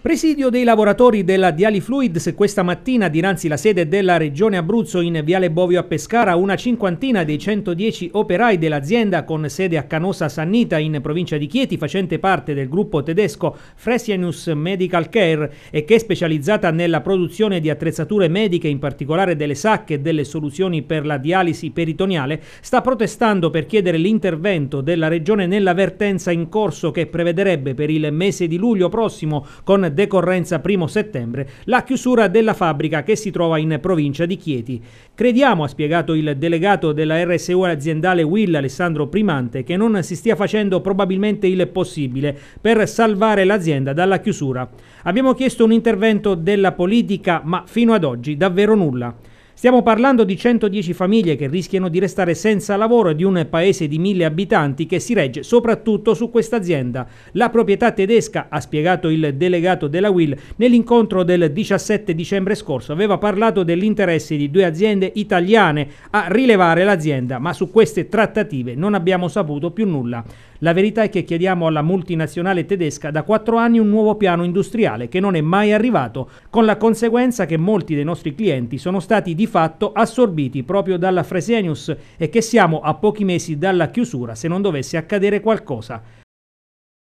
Presidio dei lavoratori della Diali Fluids questa mattina dinanzi alla sede della Regione Abruzzo in Viale Bovio a Pescara una cinquantina dei 110 operai dell'azienda con sede a Canosa Sannita in provincia di Chieti facente parte del gruppo tedesco Fresianus Medical Care e che è specializzata nella produzione di attrezzature mediche in particolare delle sacche e delle soluzioni per la dialisi peritoniale, sta protestando per chiedere l'intervento della Regione nella vertenza in corso che prevederebbe per il mese di luglio prossimo con decorrenza 1 settembre la chiusura della fabbrica che si trova in provincia di Chieti. Crediamo, ha spiegato il delegato della RSU aziendale Will Alessandro Primante, che non si stia facendo probabilmente il possibile per salvare l'azienda dalla chiusura. Abbiamo chiesto un intervento della politica, ma fino ad oggi davvero nulla. Stiamo parlando di 110 famiglie che rischiano di restare senza lavoro e di un paese di mille abitanti che si regge soprattutto su questa azienda. La proprietà tedesca, ha spiegato il delegato della Will, nell'incontro del 17 dicembre scorso aveva parlato dell'interesse di due aziende italiane a rilevare l'azienda, ma su queste trattative non abbiamo saputo più nulla. La verità è che chiediamo alla multinazionale tedesca da quattro anni un nuovo piano industriale che non è mai arrivato, con la conseguenza che molti dei nostri clienti sono stati di fatto assorbiti proprio dalla Fresenius e che siamo a pochi mesi dalla chiusura se non dovesse accadere qualcosa